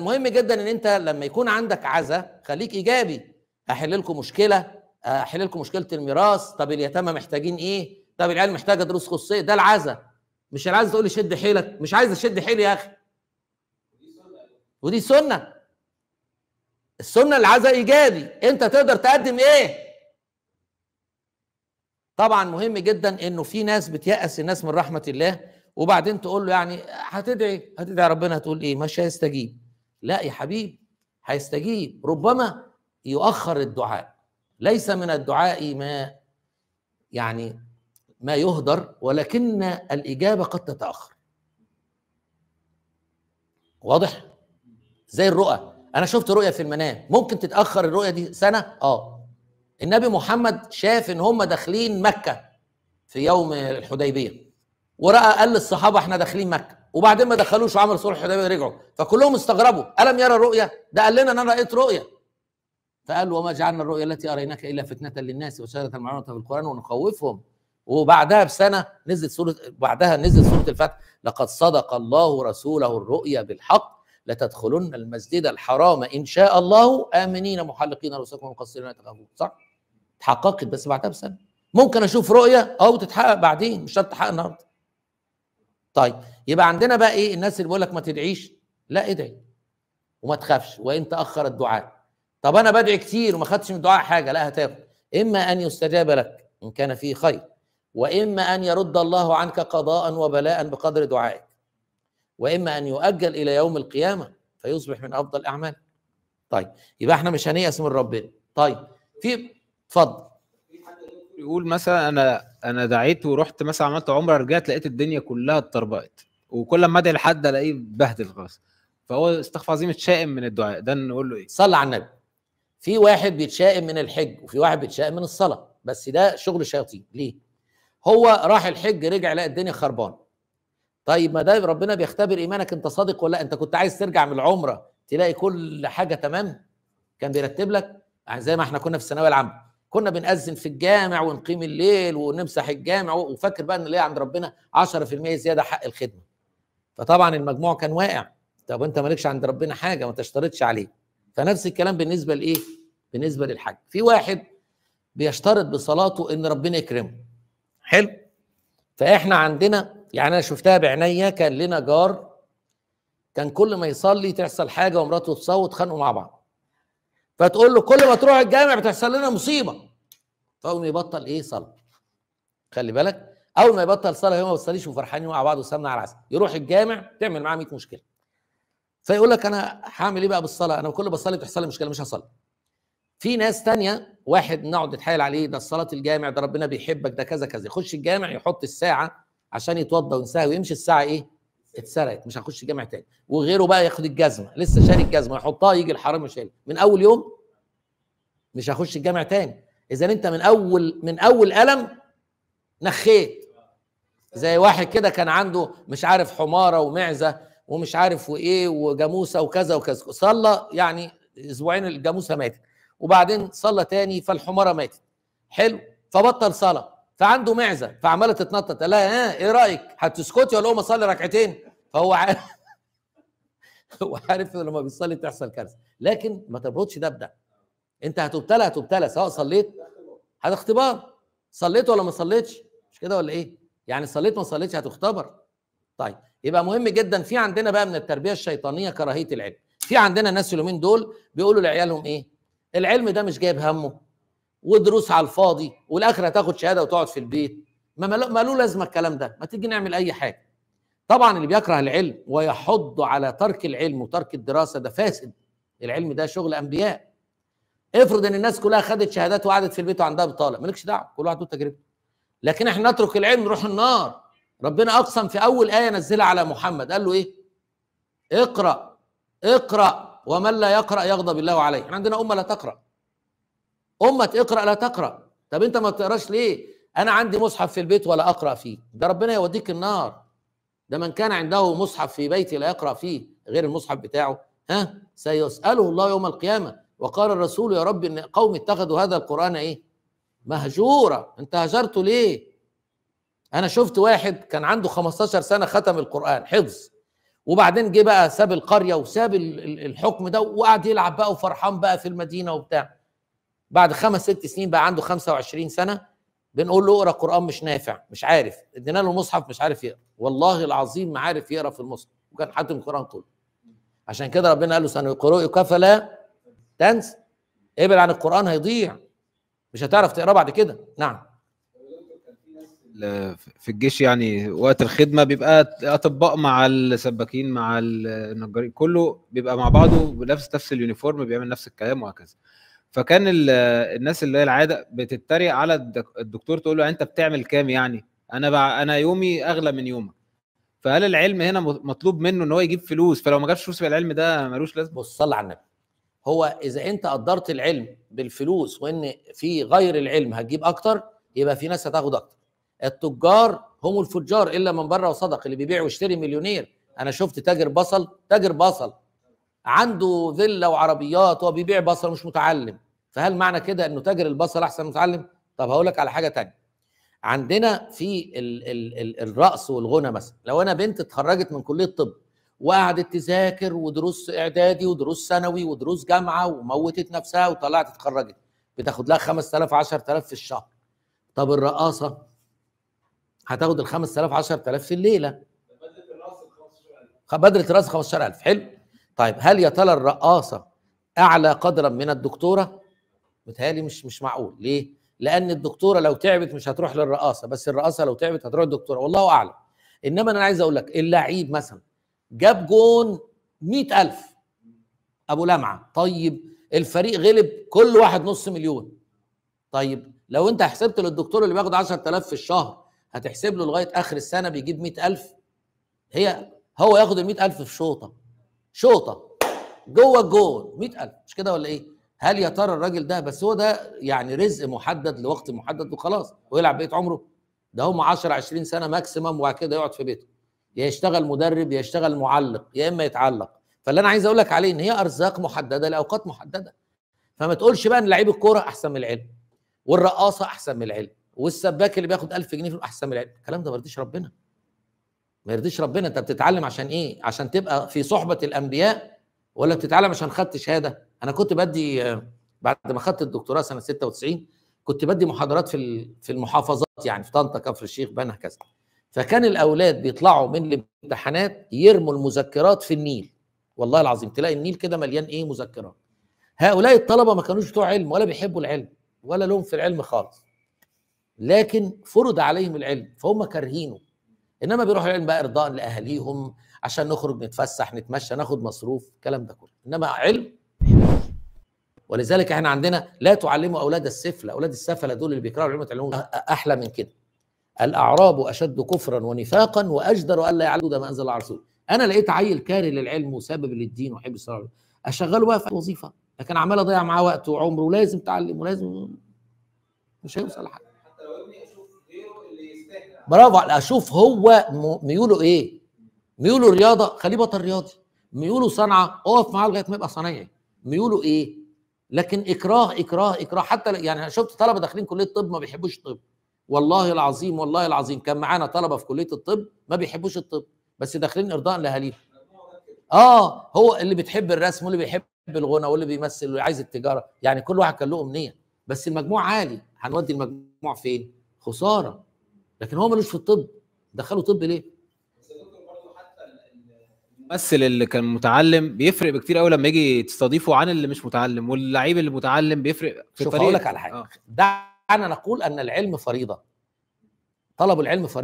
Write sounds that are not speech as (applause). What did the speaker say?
مهم جدا ان انت لما يكون عندك عزة خليك ايجابي احل لكم مشكله احل لكم مشكله الميراث طب اليتامى محتاجين ايه طب العيال محتاجه دروس خصوصيه ده العزة مش العزة تقول لي شد حيلك مش عايز اشد حيلي يا اخي ودي سنه السنه العزاء ايجابي انت تقدر تقدم ايه طبعا مهم جدا انه في ناس بتيأس الناس من رحمه الله وبعدين تقول له يعني هتدعي هتدعي ربنا تقول ايه مش هيستجيب لا يا حبيبي هيستجيب ربما يؤخر الدعاء ليس من الدعاء ما يعني ما يهدر ولكن الإجابة قد تتأخر واضح زي الرؤى أنا شفت رؤية في المنام ممكن تتأخر الرؤية دي سنة آه النبي محمد شاف إن هم داخلين مكة في يوم الحديبية ورأى قال للصحابة احنا داخلين مكة وبعدين ما دخلوش وعملوا صلح الحديبيه رجعوا فكلهم استغربوا الم يرى رؤيا ده قال لنا ان انا رأيت رؤيا فقال وما جعلنا الرؤيا التي اريناك الا فتنه للناس وشهاده المعلومه في القران ونخوفهم وبعدها بسنه نزلت سوره بعدها نزلت سوره الفتح لقد صدق الله رسوله الرؤيا بالحق لتدخلن المسجد الحرام ان شاء الله امنين محلقين رؤوسكم ومقصرين تخافون صح؟ اتحققت بس بعدها بسنه ممكن اشوف رؤيه او تتحقق بعدين مش شرط النهارده طيب يبقى عندنا بقى ايه الناس اللي بيقول لك ما تدعيش لا ادعي وما تخافش وان تاخر الدعاء طب انا بدعي كتير وما خدتش من الدعاء حاجه لا هتاخد اما ان يستجاب لك ان كان فيه خير واما ان يرد الله عنك قضاء وبلاء بقدر دعائك واما ان يؤجل الى يوم القيامه فيصبح من افضل اعمال طيب يبقى احنا مش هنيأس من ربنا طيب في اتفضل يقول مثلا انا انا دعيت ورحت مثلا عملت عمره رجعت لقيت الدنيا كلها اتطربقت وكل ما ادعي لحد الاقيه بهدل خلاص فهو استغفر عظيم اتشائم من الدعاء ده نقول له ايه صلى على النبي في واحد بيتشائم من الحج وفي واحد بيتشائم من الصلاه بس ده شغل شياطين ليه هو راح الحج رجع لقى الدنيا خربانه طيب ما دام ربنا بيختبر ايمانك انت صادق ولا انت كنت عايز ترجع من العمره تلاقي كل حاجه تمام كان بيرتب لك يعني زي ما احنا كنا في الثانويه العامه كنا بنأذن في الجامع ونقيم الليل ونمسح الجامع وفاكر بقى ان ليه عند ربنا 10% زياده حق الخدمه فطبعا المجموع كان واقع طب انت مالكش عند ربنا حاجه ما تشترطش عليه فنفس الكلام بالنسبه لايه بالنسبه للحج في واحد بيشترط بصلاته ان ربنا يكرمه حلو فاحنا عندنا يعني انا شفتها بعينيا كان لنا جار كان كل ما يصلي تحصل حاجه ومراته تصوت خانقوا مع بعض فتقول له كل ما تروح الجامع بتحصل لنا مصيبه فقوم يبطل ايه صلاه خلي بالك اول ما يبطل صلاه يوم ما بيصليش وفرحانين مع بعض وسمنا على العسل يروح الجامع تعمل معاه 100 مشكله فيقول لك انا هعمل ايه بقى بالصلاه انا كل بصلي بتحصل لي مشكله مش هصلي في ناس تانية واحد نقعد نتحايل عليه ده الصلاة الجامع ده ربنا بيحبك ده كذا كذا يخش الجامع يحط الساعة عشان يتوضى وينساها ويمشي الساعة ايه؟ اتسرقت مش هخش الجامع تاني وغيره بقى ياخد الجزمة لسه شاري الجزمة يحطها يجي الحرام يشيلها من أول يوم مش هخش الجامع تاني إذا أنت من أول من أول ألم نخيت زي واحد كده كان عنده مش عارف حماره ومعزه ومش عارف وايه وجاموسه وكذا وكذا صلى يعني اسبوعين الجاموسه ماتت وبعدين صلى تاني فالحماره ماتت حلو فبطل صلاه فعنده معزه فعماله تتنطط قال لها ها ايه رايك هتسكتي ولا اقوم اصلي ركعتين فهو عارف (laughs) هو عارف لما بيصلي بتحصل كارثه لكن ما تربطش ده بده انت هتبتلى هتبتلى سواء صليت هذا اختبار صليت ولا ما صليتش مش كده ولا ايه يعني صليت ما صليتش هتختبر طيب يبقى مهم جدا في عندنا بقى من التربيه الشيطانيه كراهيه العلم في عندنا ناس اليومين دول بيقولوا لعيالهم ايه العلم ده مش جايب همه ودروس على الفاضي والاخر هتاخد شهاده وتقعد في البيت ما ماله لازمه الكلام ده ما تيجي نعمل اي حاجه طبعا اللي بيكره العلم ويحض على ترك العلم وترك الدراسه ده فاسد العلم ده شغل انبياء افرض ان الناس كلها خدت شهادات وقعدت في البيت وعندها بطاله مالكش دعوه كل واحد له تجربته لكن احنا نترك العلم نروح النار ربنا اقسم في اول ايه نزلها على محمد قال له ايه اقرا اقرا ومن لا يقرا يغضب الله عليه احنا عندنا امه لا تقرا امه اقرا لا تقرا طب انت ما بتقراش ليه انا عندي مصحف في البيت ولا اقرا فيه ده ربنا يوديك النار ده من كان عنده مصحف في بيتي لا يقرا فيه غير المصحف بتاعه ها سيساله الله يوم القيامه وقال الرسول يا رب ان قوم اتخذوا هذا القران ايه مهجوره انت هجرته ليه انا شفت واحد كان عنده 15 سنه ختم القران حفظ وبعدين جه بقى ساب القريه وساب الحكم ده وقعد يلعب بقى وفرحان بقى في المدينه وبتاع بعد خمس ست سنين بقى عنده 25 سنه بنقول له اقرا قران مش نافع مش عارف ادينا له المصحف مش عارف يقرا والله العظيم ما عارف يقرا في المصحف وكان حاتم القران كله عشان كده ربنا قال له سنقرؤك فلا تنس ابعد عن القران هيضيع مش هتعرف تقراه بعد كده نعم في الجيش يعني وقت الخدمه بيبقى اطباء مع السباكين مع النجارين كله بيبقى مع بعضه بنفس نفس اليونيفورم بيعمل نفس الكلام وهكذا فكان الناس اللي هي العاده بتتريق على الدكتور تقول له انت بتعمل كام يعني انا بع... انا يومي اغلى من يومك فهل العلم هنا مطلوب منه ان هو يجيب فلوس فلو ما جابش فلوس يبقى العلم ده ملوش لازمه بص صل على النبي هو اذا انت قدرت العلم بالفلوس وان في غير العلم هتجيب اكتر يبقى في ناس هتاخد اكتر التجار هم الفجار الا من بره وصدق اللي بيبيع ويشتري مليونير انا شفت تاجر بصل تاجر بصل عنده فيلا وعربيات وهو بيبيع بصل مش متعلم فهل معنى كده انه تاجر البصل احسن متعلم طب هقول لك على حاجه تانية عندنا في الـ الـ الـ الرقص والغنى مثلا لو انا بنت اتخرجت من كليه طب وقعدت تذاكر ودروس اعدادي ودروس ثانوي ودروس جامعه وموتت نفسها وطلعت اتخرجت بتاخد لها 5000 10000 في الشهر طب الرقاصه هتاخد ال 5000 10000 في الليله بدله الراس 15000 حلو طيب هل يا ترى الرقاصه اعلى قدرا من الدكتوره متهيألي مش مش معقول ليه لان الدكتوره لو تعبت مش هتروح للرقاصه بس الرقاصه لو تعبت هتروح للدكتوره والله اعلم انما انا عايز اقول لك اللعيب مثلا جاب جون مئة ألف أبو لمعة طيب الفريق غلب كل واحد نص مليون طيب لو أنت حسبت للدكتور اللي بياخد 10000 في الشهر هتحسب له لغاية آخر السنة بيجيب 100000 هي هو ياخد ال 100000 في شوطة شوطة جوه الجون 100000 مش كده ولا إيه؟ هل يا ترى الراجل ده بس هو ده يعني رزق محدد لوقت محدد وخلاص ويلعب بقية عمره ده هم 10 20 سنة ماكسيمم وبعد كده يقعد في بيته يا يشتغل مدرب يا يشتغل معلق يا اما يتعلق فاللي انا عايز اقول لك عليه ان هي ارزاق محدده لاوقات محدده فما تقولش بقى ان لعيب الكوره احسن من العلم والرقاصه احسن من العلم والسباك اللي بياخد 1000 جنيه في احسن من العلم الكلام ده ما يرضيش ربنا ما يرضيش ربنا انت بتتعلم عشان ايه عشان تبقى في صحبه الانبياء ولا بتتعلم عشان خدت شهاده انا كنت بدي بعد ما خدت الدكتوراه سنه 96 كنت بدي محاضرات في في المحافظات يعني في طنطا كفر الشيخ بنها كذا فكان الاولاد بيطلعوا من الامتحانات يرموا المذكرات في النيل والله العظيم تلاقي النيل كده مليان ايه مذكرات هؤلاء الطلبه ما كانوش بتوع علم ولا بيحبوا العلم ولا لهم في العلم خالص لكن فرض عليهم العلم فهم كارهينه انما بيروحوا العلم بقى ارضاء لاهاليهم عشان نخرج نتفسح نتمشى ناخد مصروف الكلام ده كله انما علم ولذلك احنا عندنا لا تعلموا اولاد السفله اولاد السفله دول اللي بيكرهوا العلم احلى من كده الاعراب اشد كفرا ونفاقا واجدر الا يعلموا ده ما انزل على الرسول انا لقيت عيل كاره للعلم وسبب للدين وحب الصلاه اشغله بقى في وظيفه لكن عمال اضيع معاه وقت وعمره ولازم تعلم ولازم مش هيوصل لحاجه برافو اشوف هو ميوله ايه ميوله رياضه خليه بطل رياضي ميوله صنعه اقف معاه لغايه ما يبقى صنايعي ميوله ايه لكن اكراه اكراه اكراه حتى يعني شفت طلبه داخلين كليه الطب ما بيحبوش الطب والله العظيم والله العظيم كان معانا طلبه في كليه الطب ما بيحبوش الطب بس داخلين ارضاء لاهاليهم اه هو اللي بتحب الرسم واللي بيحب الغنى واللي بيمثل واللي عايز التجاره يعني كل واحد كان له امنيه بس المجموع عالي هنودي المجموع فين خساره لكن هو ملوش في الطب دخله طب ليه الممثل اللي كان متعلم بيفرق بكتير قوي لما يجي تستضيفه عن اللي مش متعلم واللعيب اللي متعلم بيفرق في شوف هقول لك على حاجه آه. ده أنا نقول أن العلم فريضة طلب العلم فريضة